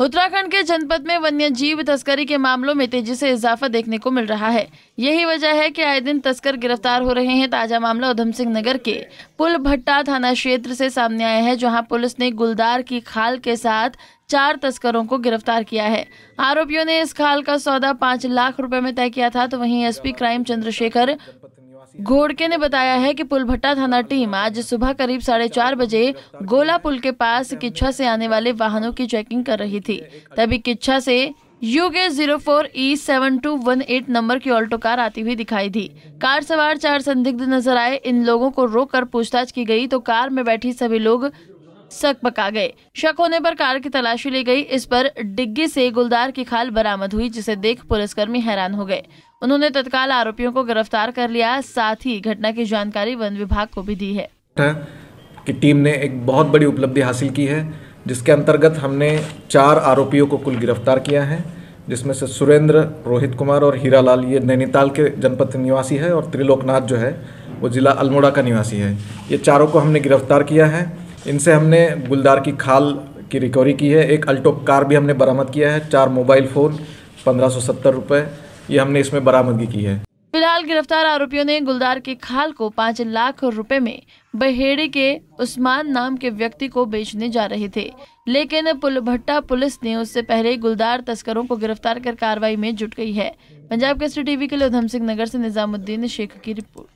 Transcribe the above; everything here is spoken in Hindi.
उत्तराखंड के जनपद में वन्य जीव तस्करी के मामलों में तेजी से इजाफा देखने को मिल रहा है यही वजह है कि आए दिन तस्कर गिरफ्तार हो रहे हैं ताजा मामला उधम सिंह नगर के पुल भट्टा थाना क्षेत्र से सामने आया है जहां पुलिस ने गुलदार की खाल के साथ चार तस्करों को गिरफ्तार किया है आरोपियों ने इस खाल का सौदा पाँच लाख रुपए में तय किया था तो वहीं एसपी क्राइम चंद्रशेखर घोड़के ने बताया है कि पुलभट्टा थाना टीम आज सुबह करीब साढ़े चार बजे गोला पुल के पास किच्छा से आने वाले वाहनों की चेकिंग कर रही थी तभी किच्छा से UK zero four E seven two one eight number की ऑल्टो कार आती हुई दिखाई दी कार सवार चार संदिग्ध नजर आए इन लोगों को रोककर पूछताछ की गई तो कार में बैठी सभी लोग सक पका गए शक होने पर कार की तलाशी ली गई इस पर डिग्गी से गुलदार की खाल बरामद हुई जिसे देख पुलिसकर्मी हैरान हो गए उन्होंने तत्काल आरोपियों को गिरफ्तार कर लिया साथ ही घटना की जानकारी वन विभाग को भी दी है की टीम ने एक बहुत बड़ी उपलब्धि हासिल की है जिसके अंतर्गत हमने चार आरोपियों को कुल गिरफ्तार किया है जिसमें से सुरेंद्र रोहित कुमार और हीरा लाल ये नैनीताल के जनपद निवासी है और त्रिलोकनाथ जो है वो ज़िला अल्मोड़ा का निवासी है ये चारों को हमने गिरफ्तार किया है इनसे हमने गुलदार की खाल की रिकवरी की है एक अल्टो कार भी हमने बरामद किया है चार मोबाइल फ़ोन पंद्रह सौ सत्तर रुपये ये हमने इसमें बरामदगी की है फिलहाल गिरफ्तार आरोपियों ने गुलदार के खाल को पाँच लाख रुपए में बहेड़े के उस्मान नाम के व्यक्ति को बेचने जा रहे थे लेकिन पुलभट्टा पुलिस ने उससे पहले गुलदार तस्करों को गिरफ्तार कर कार्रवाई में जुट गई है पंजाब के सी टीवी के लिए उधम सिंह नगर से निजामुद्दीन शेख की रिपोर्ट